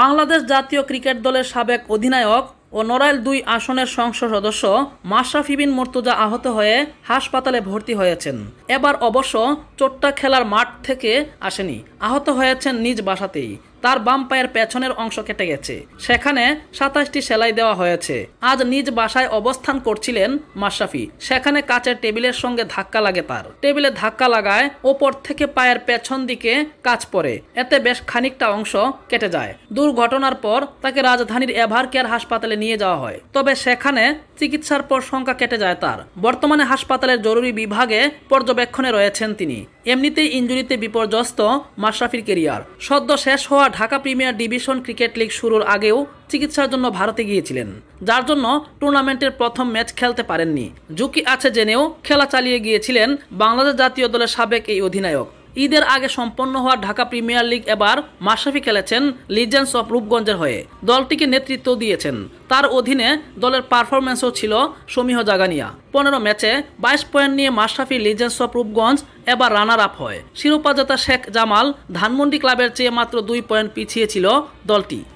বাংলাদেশ জাতীয় ক্রিকেট দলের সাবেক অধিনায়ক ও নড়াইল দুই আসনের সংসদ সদস্য মাশরাফি বিন মর্তুজা আহত হয়ে হাসপাতালে ভর্তি হয়েছেন এবার অবশ্য চোট্টা খেলার মাঠ থেকে আসেনি আহত হয়েছেন নিজ বাসাতেই তার বাম পায়ের পেছনের অংশ কেটে গেছে সেখানে সাতাশটি সেলাই দেওয়া হয়েছে আজ নিজ বাসায় অবস্থান করছিলেন মাশরাফি সেখানে কাচের টেবিলের সঙ্গে ধাক্কা লাগে তার টেবিলে ধাক্কা লাগায় ওপর থেকে পায়ের পেছন দিকে কাজ পড়ে এতে বেশ খানিকটা অংশ কেটে যায় দুর্ঘটনার পর তাকে রাজধানীর এভার কেয়ার হাসপাতালে নিয়ে যাওয়া হয় তবে সেখানে চিকিৎসার পর সংখ্যা কেটে যায় তার বর্তমানে হাসপাতালের জরুরি বিভাগে পর্যবেক্ষণে রয়েছেন তিনি এমনিতেই ইঞ্জুরিতে বিপর্যস্ত মাশরাফির কেরিয়ার সদ্য শেষ হওয়া Dhaka premier division cricket league শুরুর আগেও চিকিৎসার জন্য ভারতে গিয়েছিলেন যার জন্য টুর্নামেন্টের প্রথম ম্যাচ খেলতে পারেননি ঝুঁকি আছে জেনেও খেলা চালিয়ে গিয়েছিলেন বাংলাদেশ জাতীয় দলের সাবেক এই অধিনায়ক ঈদের আগে সম্পন্ন হওয়া ঢাকা প্রিমিয়ার লিগ এবার মাশরাফি খেলেছেন লিজেন্ডস অফ রূপগঞ্জের হয়ে দলটিকে নেতৃত্ব দিয়েছেন তার অধীনে দলের পারফরমেন্সও ছিল সমীহ জাগানিয়া পনেরো ম্যাচে বাইশ পয়েন্ট নিয়ে মাশরাফি লিজেন্স অফ রূপগঞ্জ এবার রানার আপ হয় শিরোপাজাতা শেখ জামাল ধানমন্ডি ক্লাবের চেয়ে মাত্র দুই পয়েন্ট পিছিয়ে ছিল দলটি